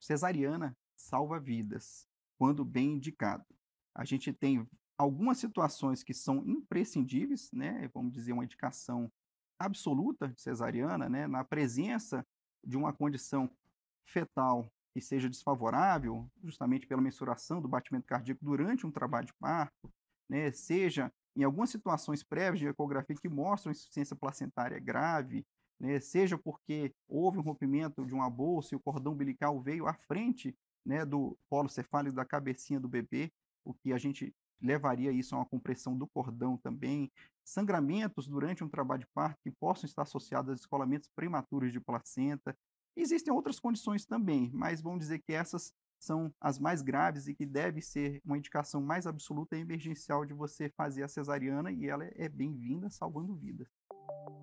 Cesariana salva vidas, quando bem indicado. A gente tem algumas situações que são imprescindíveis, né? Vamos dizer, uma indicação absoluta de cesariana, né? Na presença de uma condição fetal que seja desfavorável, justamente pela mensuração do batimento cardíaco durante um trabalho de parto, né? Seja em algumas situações prévias de ecografia que mostram insuficiência placentária grave, né? seja porque houve um rompimento de uma bolsa e o cordão umbilical veio à frente né, do polo cefálico da cabecinha do bebê, o que a gente levaria isso a uma compressão do cordão também, sangramentos durante um trabalho de parto que possam estar associados a descolamentos prematuros de placenta. Existem outras condições também, mas vamos dizer que essas são as mais graves e que deve ser uma indicação mais absoluta e emergencial de você fazer a cesariana e ela é bem-vinda salvando vidas.